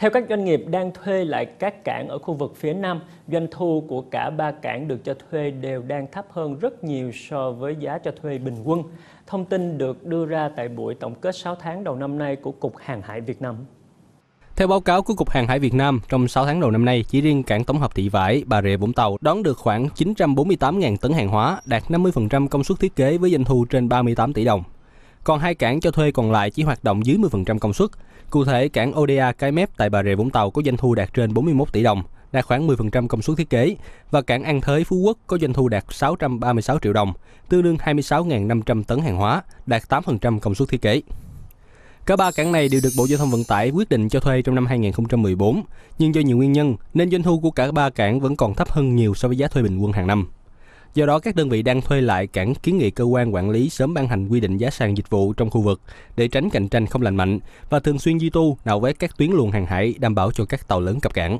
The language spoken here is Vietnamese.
Theo các doanh nghiệp đang thuê lại các cảng ở khu vực phía Nam, doanh thu của cả ba cảng được cho thuê đều đang thấp hơn rất nhiều so với giá cho thuê bình quân. Thông tin được đưa ra tại buổi tổng kết 6 tháng đầu năm nay của Cục Hàng hải Việt Nam. Theo báo cáo của Cục Hàng hải Việt Nam, trong 6 tháng đầu năm nay, chỉ riêng cảng tổng hợp thị vải Bà Rịa Vũng Tàu đón được khoảng 948.000 tấn hàng hóa, đạt 50% công suất thiết kế với doanh thu trên 38 tỷ đồng. Còn hai cảng cho thuê còn lại chỉ hoạt động dưới 10% công suất. Cụ thể, cảng ODA Cái Mép tại Bà Rịa Vũng Tàu có doanh thu đạt trên 41 tỷ đồng, đạt khoảng 10% công suất thiết kế và cảng An Thới Phú Quốc có doanh thu đạt 636 triệu đồng, tương đương 26.500 tấn hàng hóa, đạt 8% công suất thiết kế. Cả ba cảng này đều được Bộ Giao thông Vận tải quyết định cho thuê trong năm 2014, nhưng do nhiều nguyên nhân nên doanh thu của cả ba cảng vẫn còn thấp hơn nhiều so với giá thuê bình quân hàng năm. Do đó, các đơn vị đang thuê lại cảng kiến nghị cơ quan quản lý sớm ban hành quy định giá sàn dịch vụ trong khu vực để tránh cạnh tranh không lành mạnh và thường xuyên duy tu nạo vét các tuyến luồng hàng hải đảm bảo cho các tàu lớn cập cảng.